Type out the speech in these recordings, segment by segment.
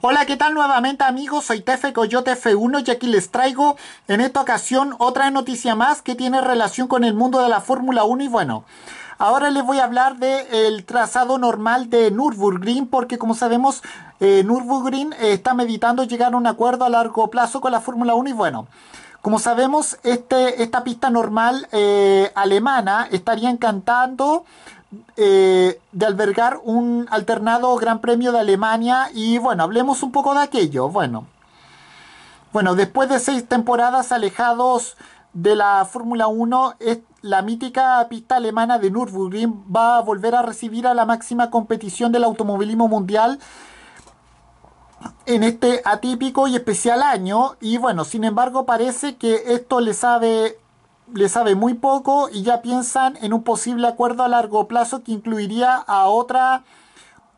Hola, ¿qué tal nuevamente amigos? Soy Tefe Coyote F1 y aquí les traigo en esta ocasión otra noticia más que tiene relación con el mundo de la Fórmula 1 y bueno... Ahora les voy a hablar del el trazado normal de Nürburgring porque como sabemos eh, Nürburgring eh, está meditando llegar a un acuerdo a largo plazo con la Fórmula 1 y bueno, como sabemos, este, esta pista normal eh, alemana estaría encantando eh, de albergar un alternado Gran Premio de Alemania y bueno, hablemos un poco de aquello. Bueno, bueno después de seis temporadas alejados de la Fórmula 1, la mítica pista alemana de Nürburgring va a volver a recibir a la máxima competición del automovilismo mundial en este atípico y especial año y bueno, sin embargo parece que esto le sabe le sabe muy poco y ya piensan en un posible acuerdo a largo plazo que incluiría a otra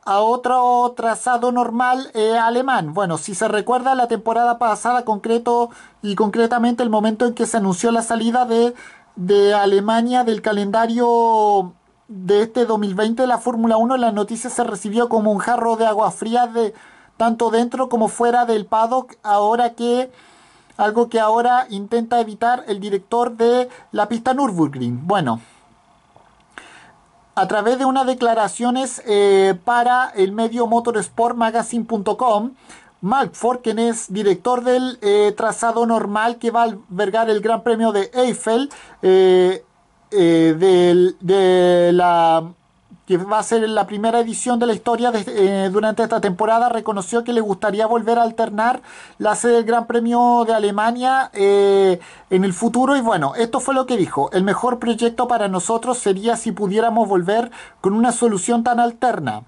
a otro trazado normal eh, alemán. Bueno, si se recuerda la temporada pasada concreto y concretamente el momento en que se anunció la salida de, de Alemania del calendario de este 2020 de la Fórmula 1, la noticia se recibió como un jarro de agua fría de, tanto dentro como fuera del paddock, ahora que algo que ahora intenta evitar el director de la pista Nürburgring. Bueno, a través de unas declaraciones eh, para el medio motorsportmagazine.com, Mark quien es director del eh, trazado normal que va a albergar el Gran Premio de Eiffel, eh, de la que va a ser la primera edición de la historia eh, durante esta temporada, reconoció que le gustaría volver a alternar la sede del Gran Premio de Alemania eh, en el futuro. Y bueno, esto fue lo que dijo. El mejor proyecto para nosotros sería si pudiéramos volver con una solución tan alterna.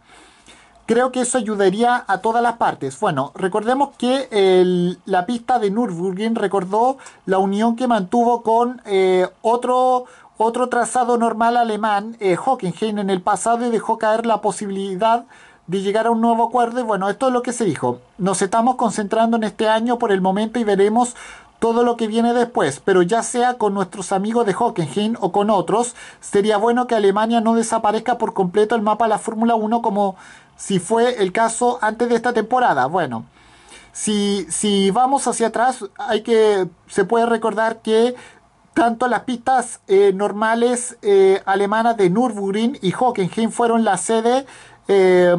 Creo que eso ayudaría a todas las partes. Bueno, recordemos que la pista de Nürburgring recordó la unión que mantuvo con eh, otro, otro trazado normal alemán, eh, Hockenheim, en el pasado dejó caer la posibilidad de llegar a un nuevo acuerdo. Y bueno, esto es lo que se dijo. Nos estamos concentrando en este año por el momento y veremos todo lo que viene después, pero ya sea con nuestros amigos de Hockenheim o con otros, sería bueno que Alemania no desaparezca por completo el mapa de la Fórmula 1 como si fue el caso antes de esta temporada. Bueno, si, si vamos hacia atrás, hay que, se puede recordar que tanto las pistas eh, normales eh, alemanas de Nürburgring y Hockenheim fueron la sede eh,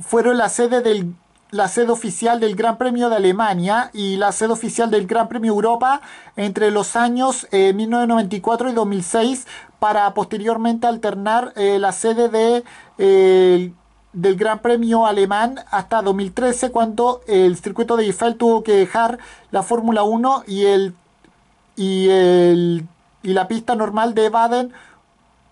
fueron la sede del la sede oficial del Gran Premio de Alemania y la sede oficial del Gran Premio Europa entre los años 1994 y 2006 para posteriormente alternar la sede de del Gran Premio Alemán hasta 2013 cuando el circuito de Eiffel tuvo que dejar la Fórmula 1 y el y, el, y la pista normal de Baden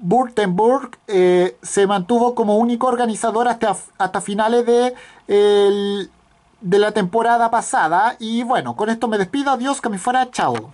Württemberg eh, se mantuvo como único organizador hasta, hasta finales de, de la temporada pasada. Y bueno, con esto me despido. Adiós, que me fuera. Chao.